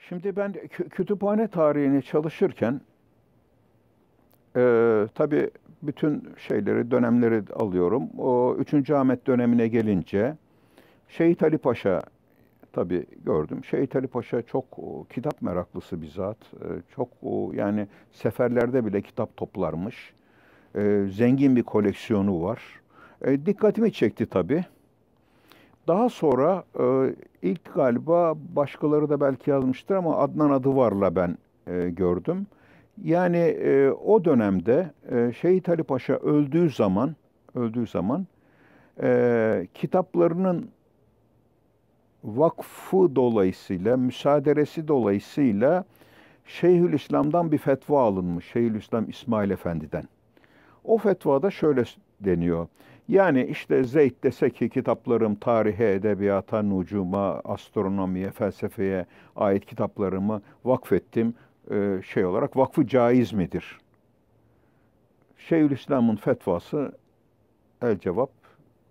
Şimdi ben kütüphane tarihini çalışırken e, tabii bütün şeyleri, dönemleri alıyorum. O 3. Ahmet dönemine gelince Şehit Ali Paşa tabi gördüm. Şehit Ali Paşa çok o, kitap meraklısı bir zat. E, çok o, yani seferlerde bile kitap toplarmış. E, zengin bir koleksiyonu var. E, dikkatimi çekti tabii. Daha sonra e, ilk galiba başkaları da belki yazmıştır ama Adnan adı varla ben e, gördüm. Yani e, o dönemde e, Şehit Ali Paşa öldüğü zaman öldüğü zaman e, kitaplarının vakfı dolayısıyla, müsaderesi dolayısıyla Şeyhülislam'dan bir fetva alınmış. Şeyhülislam İsmail Efendi'den. O fetvada şöyle deniyor. Yani işte Zeyd dese ki kitaplarım tarihe, edebiyata, nucuma, astronomiye, felsefeye ait kitaplarımı vakfettim. Ee, şey olarak vakfı caiz midir? Şeyhülislam'ın fetvası el cevap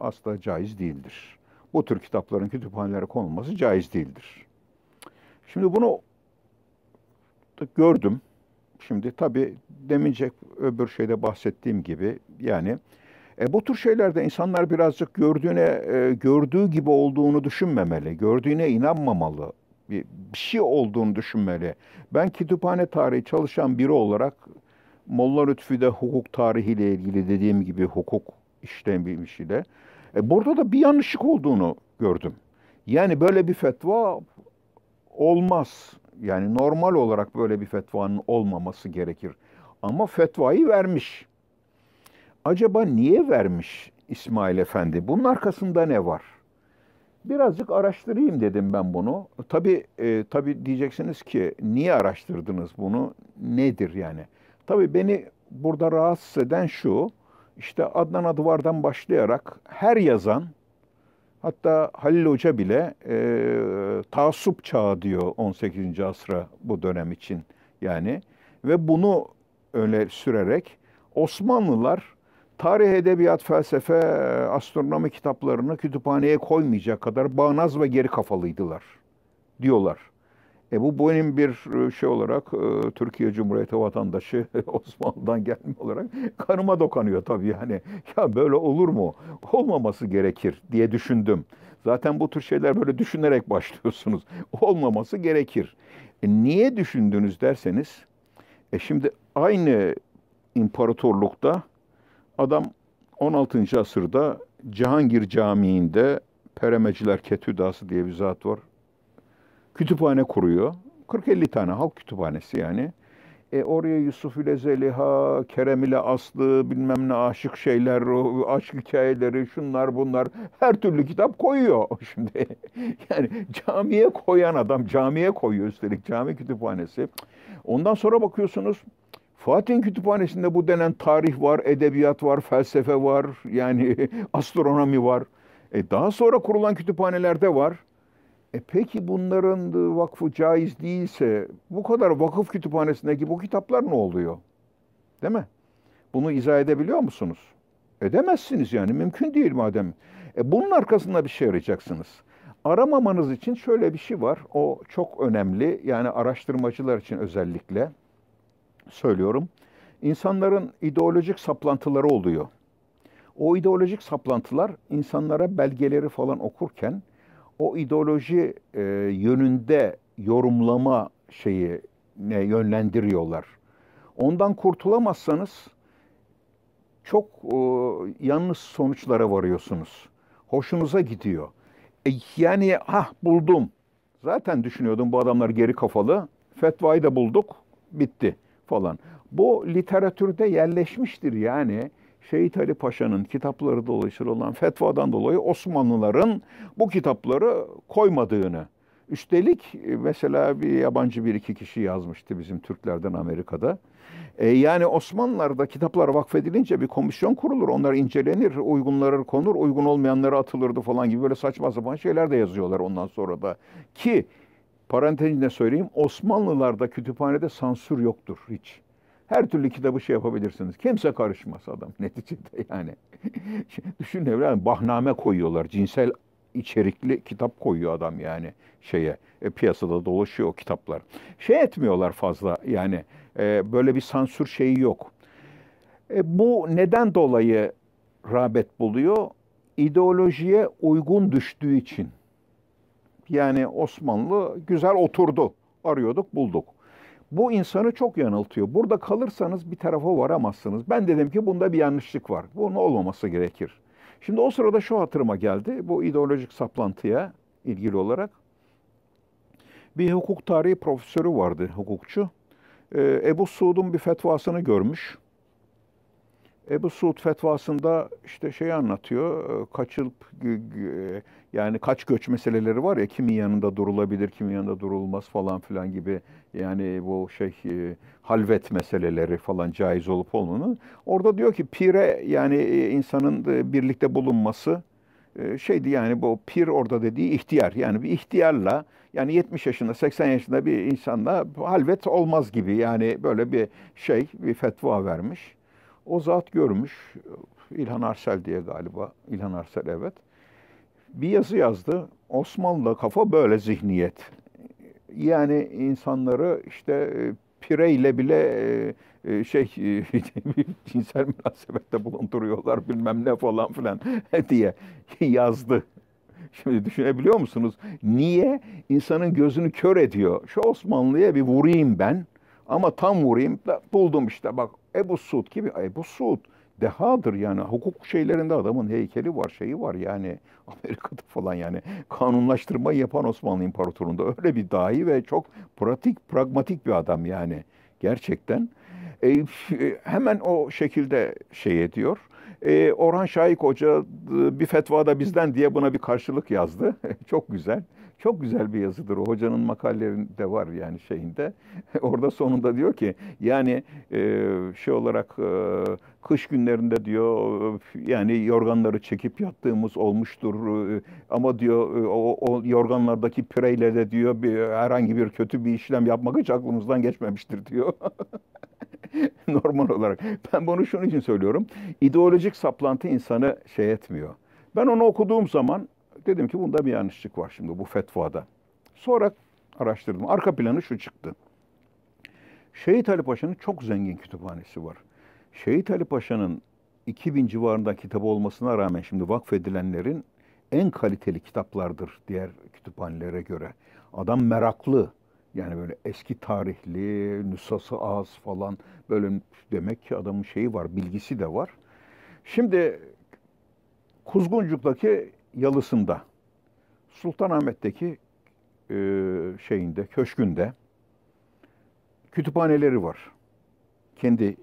asla caiz değildir. Bu tür kitapların kütüphanelere konulması caiz değildir. Şimdi bunu gördüm. Şimdi tabii demince öbür şeyde bahsettiğim gibi yani e, bu tür şeylerde insanlar birazcık gördüğüne, e, gördüğü gibi olduğunu düşünmemeli, gördüğüne inanmamalı, bir, bir şey olduğunu düşünmeli. Ben kütüphane tarihi çalışan biri olarak Molla Lütfü'de hukuk tarihiyle ilgili dediğim gibi hukuk işlemisiyle, e, burada da bir yanlışlık olduğunu gördüm. Yani böyle bir fetva olmaz. Yani normal olarak böyle bir fetvanın olmaması gerekir. Ama fetvayı vermiş acaba niye vermiş İsmail Efendi? Bunun arkasında ne var? Birazcık araştırayım dedim ben bunu. Tabii, e, tabii diyeceksiniz ki niye araştırdınız bunu? Nedir yani? Tabii beni burada rahatsız eden şu, işte Adnan Adıvar'dan başlayarak her yazan, hatta Halil Hoca bile e, taassup çağı diyor 18. asra bu dönem için yani. Ve bunu öne sürerek Osmanlılar Tarih, edebiyat, felsefe, e, astronomi kitaplarını kütüphaneye koymayacak kadar bağnaz ve geri kafalıydılar diyorlar. E bu benim bir e, şey olarak e, Türkiye Cumhuriyeti vatandaşı Osmanlı'dan gelme olarak kanıma dokanıyor tabii yani. Ya böyle olur mu? Olmaması gerekir diye düşündüm. Zaten bu tür şeyler böyle düşünerek başlıyorsunuz. Olmaması gerekir. E, niye düşündünüz derseniz e şimdi aynı imparatorlukta Adam 16. asırda Cihangir Camii'nde Peremeciler Ketüdası diye bir zat var. Kütüphane kuruyor. 40-50 tane halk kütüphanesi yani. E oraya Yusuf ile Zeliha, Kerem ile Aslı, bilmem ne aşık şeyler, aşk hikayeleri, şunlar bunlar her türlü kitap koyuyor şimdi. yani camiye koyan adam, camiye koyuyor üstelik cami kütüphanesi. Ondan sonra bakıyorsunuz Fatih'in kütüphanesinde bu denen tarih var, edebiyat var, felsefe var, yani astronomi var. E daha sonra kurulan kütüphanelerde var. E peki bunların vakfı caiz değilse bu kadar vakıf kütüphanesindeki bu kitaplar ne oluyor? Değil mi? Bunu izah edebiliyor musunuz? Edemezsiniz yani mümkün değil madem. E bunun arkasında bir şey arayacaksınız. Aramamanız için şöyle bir şey var. O çok önemli. Yani araştırmacılar için özellikle söylüyorum. İnsanların ideolojik saplantıları oluyor. O ideolojik saplantılar insanlara belgeleri falan okurken o ideoloji e, yönünde yorumlama şeyi ne yönlendiriyorlar. Ondan kurtulamazsanız çok e, yanlış sonuçlara varıyorsunuz. Hoşunuza gidiyor. E, yani ha buldum. Zaten düşünüyordum bu adamlar geri kafalı. Fetvayı da bulduk. Bitti falan. Bu literatürde yerleşmiştir yani. Şehit Ali Paşa'nın kitapları dolayısıyla olan fetvadan dolayı Osmanlıların bu kitapları koymadığını. Üstelik e, mesela bir yabancı bir iki kişi yazmıştı bizim Türklerden Amerika'da. E, yani Osmanlılar'da kitaplar vakfedilince bir komisyon kurulur. Onlar incelenir, uygunları konur, uygun olmayanları atılırdı falan gibi böyle saçma sapan şeyler de yazıyorlar ondan sonra da. Ki Parantez söyleyeyim. Osmanlılarda kütüphanede sansür yoktur hiç. Her türlü kitabı şey yapabilirsiniz. Kimse karışmaz adam neticede yani. Düşün evladım bahname koyuyorlar. Cinsel içerikli kitap koyuyor adam yani şeye. E, piyasada dolaşıyor o kitaplar. Şey etmiyorlar fazla yani. E, böyle bir sansür şeyi yok. E, bu neden dolayı rağbet buluyor? İdeolojiye uygun düştüğü için yani Osmanlı güzel oturdu. Arıyorduk, bulduk. Bu insanı çok yanıltıyor. Burada kalırsanız bir tarafa varamazsınız. Ben dedim ki bunda bir yanlışlık var. Bunun olmaması gerekir. Şimdi o sırada şu hatırıma geldi. Bu ideolojik saplantıya ilgili olarak bir hukuk tarihi profesörü vardı, hukukçu. Ee, Ebu Suud'un bir fetvasını görmüş. Ebu Suud fetvasında işte şey anlatıyor, e, kaçılıp e, yani kaç göç meseleleri var ya, kimin yanında durulabilir, kimin yanında durulmaz falan filan gibi yani bu şey e, halvet meseleleri falan caiz olup olmanı. Orada diyor ki pire yani insanın birlikte bulunması şeydi yani bu pir orada dediği ihtiyar. Yani bir ihtiyarla yani 70 yaşında 80 yaşında bir insanla halvet olmaz gibi yani böyle bir şey bir fetva vermiş. O zat görmüş, İlhan Arsel diye galiba, İlhan Arsel evet. Bir yazı yazdı, Osmanlı kafa böyle zihniyet. Yani insanları işte e, pireyle bile e, e, şey cinsel münasebette bulunduruyorlar bilmem ne falan filan diye yazdı. Şimdi düşünebiliyor musunuz? Niye insanın gözünü kör ediyor? Şu Osmanlı'ya bir vurayım ben ama tam vurayım da buldum işte bak Ebu Suud gibi Ebu Suud dehadır yani hukuk şeylerinde adamın heykeli var şeyi var yani Amerika'da falan yani kanunlaştırma yapan Osmanlı İmparatorluğu'nda öyle bir dahi ve çok pratik pragmatik bir adam yani gerçekten e, e hemen o şekilde şey ediyor. E, Orhan Şahik Hoca e, bir fetvada bizden diye buna bir karşılık yazdı. çok güzel. Çok güzel bir yazıdır o. Hocanın makallerinde var yani şeyinde. Orada sonunda diyor ki yani e, şey olarak e, kış günlerinde diyor e, yani yorganları çekip yattığımız olmuştur e, ama diyor e, o, o yorganlardaki pireyle de diyor bir, herhangi bir kötü bir işlem yapmak hiç aklımızdan geçmemiştir diyor. Normal olarak. Ben bunu şunun için söylüyorum. İdeolojik saplantı insanı şey etmiyor. Ben onu okuduğum zaman Dedim ki bunda bir yanlışlık var şimdi bu fetvada. Sonra araştırdım. Arka planı şu çıktı. Şehit Ali Paşa'nın çok zengin kütüphanesi var. Şehit Ali Paşa'nın 2000 civarında kitabı olmasına rağmen şimdi vakfedilenlerin en kaliteli kitaplardır diğer kütüphanelere göre. Adam meraklı. Yani böyle eski tarihli, nüshası az falan böyle demek ki adamın şeyi var, bilgisi de var. Şimdi Kuzguncuk'taki yalısında, Sultanahmet'teki e, şeyinde, köşkünde kütüphaneleri var. Kendi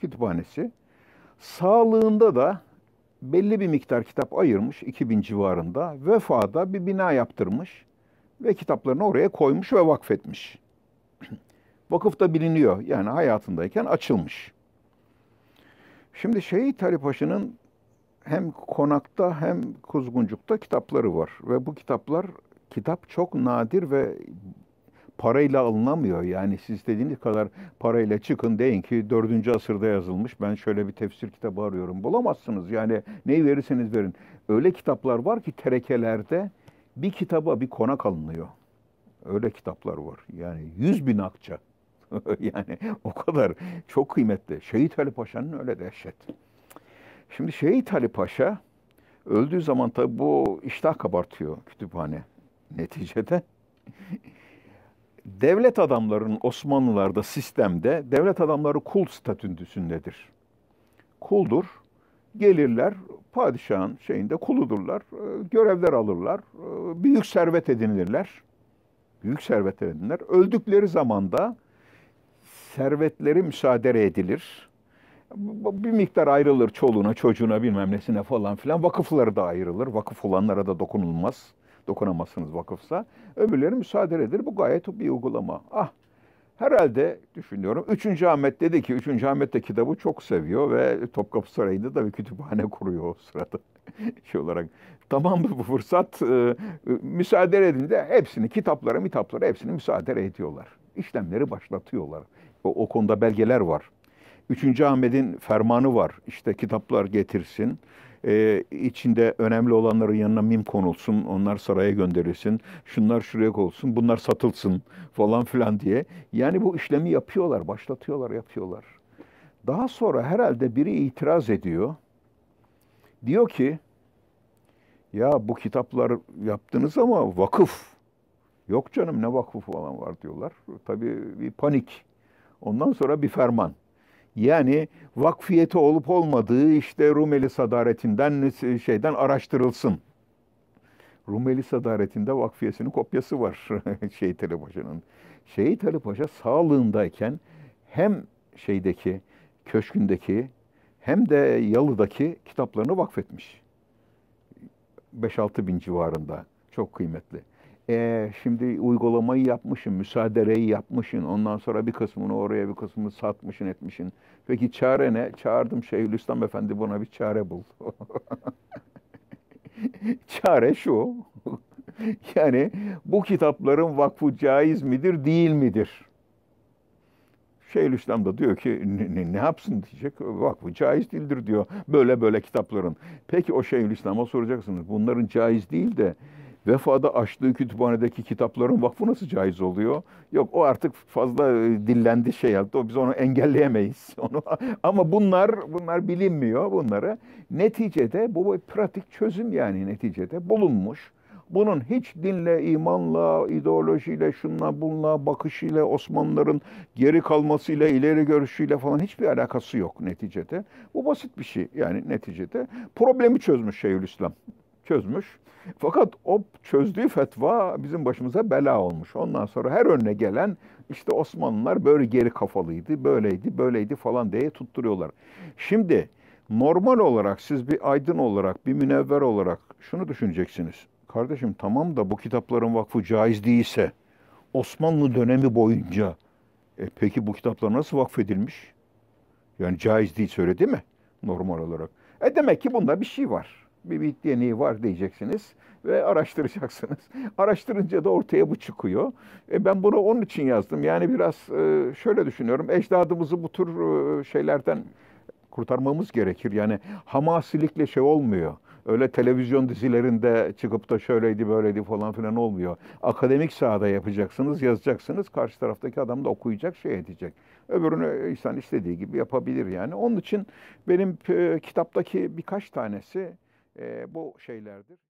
kütüphanesi. Sağlığında da belli bir miktar kitap ayırmış 2000 civarında. Vefada bir bina yaptırmış ve kitaplarını oraya koymuş ve vakfetmiş. Vakıfta biliniyor yani hayatındayken açılmış. Şimdi Şehit Ali Paşa'nın hem konakta hem kuzguncukta kitapları var. Ve bu kitaplar, kitap çok nadir ve parayla alınamıyor. Yani siz dediğiniz kadar parayla çıkın deyin ki 4. asırda yazılmış. Ben şöyle bir tefsir kitabı arıyorum. Bulamazsınız. Yani neyi verirseniz verin. Öyle kitaplar var ki terekelerde bir kitaba bir konak alınıyor. Öyle kitaplar var. Yani yüz bin akça. yani o kadar çok kıymetli. Şehit Ali Paşa'nın öyle dehşet. Şimdi Şehit Ali Paşa öldüğü zaman tabi bu iştah kabartıyor kütüphane neticede. devlet adamlarının Osmanlılarda sistemde devlet adamları kul statüsündedir. Kuldur. Gelirler padişahın şeyinde kuludurlar. E, görevler alırlar. E, büyük servet edinirler. Büyük servet edinirler. Öldükleri zamanda servetleri müsaade edilir bir miktar ayrılır çoluğuna, çocuğuna bilmem nesine falan filan. Vakıfları da ayrılır. Vakıf olanlara da dokunulmaz. Dokunamazsınız vakıfsa. Öbürleri müsaade edilir. Bu gayet bir uygulama. Ah Herhalde düşünüyorum. Üçüncü Ahmet dedi ki, Üçüncü Ahmet de kitabı çok seviyor ve Topkapı Sarayı'nda da bir kütüphane kuruyor o sırada. şey olarak tamam mı bu fırsat? Ee, e, müsaade edin de hepsini, kitapları, mitapları hepsini müsaade ediyorlar. İşlemleri başlatıyorlar. O, o konuda belgeler var. Üçüncü Ahmet'in fermanı var. İşte kitaplar getirsin. Ee, içinde önemli olanların yanına mim konulsun, onlar saraya gönderilsin, şunlar şuraya olsun, bunlar satılsın falan filan diye. Yani bu işlemi yapıyorlar, başlatıyorlar, yapıyorlar. Daha sonra herhalde biri itiraz ediyor. Diyor ki, ya bu kitaplar yaptınız ama vakıf. Yok canım ne vakıf falan var diyorlar. Tabii bir panik. Ondan sonra bir ferman. Yani vakfiyeti olup olmadığı işte Rumeli sadaretinden e, şeyden araştırılsın. Rumeli sadaretinde vakfiyesinin kopyası var Şehit Ali Paşa'nın. Şehit Ali Paşa sağlığındayken hem şeydeki, köşkündeki hem de Yalı'daki kitaplarını vakfetmiş. 5-6 bin civarında. Çok kıymetli e, şimdi uygulamayı yapmışsın, müsaadereyi yapmışın, Ondan sonra bir kısmını oraya bir kısmını satmışın, etmişin. Peki çare ne? Çağırdım Şeyhülislam Efendi buna bir çare bul. çare şu. yani bu kitapların vakfı caiz midir, değil midir? Şeyhülislam da diyor ki ne, ne, ne yapsın diyecek. Vakfı caiz değildir diyor. Böyle böyle kitapların. Peki o Şeyhülislam'a soracaksınız. Bunların caiz değil de Vefa'da açtığı kütüphanedeki kitapların vakfı nasıl caiz oluyor? Yok o artık fazla e, dillendi şey yaptı. Biz onu engelleyemeyiz. Onu ama bunlar bunlar bilinmiyor bunları. Neticede bu bir pratik çözüm yani neticede bulunmuş. Bunun hiç dinle, imanla, ideolojiyle, şunla bunla, bakışıyla, Osmanlıların geri kalmasıyla, ileri görüşüyle falan hiçbir alakası yok neticede. Bu basit bir şey yani neticede. Problemi çözmüş Şeyhülislam çözmüş. Fakat o çözdüğü fetva bizim başımıza bela olmuş. Ondan sonra her önüne gelen işte Osmanlılar böyle geri kafalıydı, böyleydi, böyleydi falan diye tutturuyorlar. Şimdi normal olarak siz bir aydın olarak, bir münevver olarak şunu düşüneceksiniz. Kardeşim tamam da bu kitapların vakfı caiz değilse Osmanlı dönemi boyunca e, peki bu kitaplar nasıl vakfedilmiş? Yani caiz değil söyle değil mi normal olarak? E demek ki bunda bir şey var bir bit yeniği var diyeceksiniz ve araştıracaksınız. Araştırınca da ortaya bu çıkıyor. E ben bunu onun için yazdım. Yani biraz e, şöyle düşünüyorum. Ecdadımızı bu tür e, şeylerden kurtarmamız gerekir. Yani hamasilikle şey olmuyor. Öyle televizyon dizilerinde çıkıp da şöyleydi böyleydi falan filan olmuyor. Akademik sahada yapacaksınız, yazacaksınız. Karşı taraftaki adam da okuyacak, şey edecek. Öbürünü insan istediği gibi yapabilir yani. Onun için benim e, kitaptaki birkaç tanesi bu şeylerdir.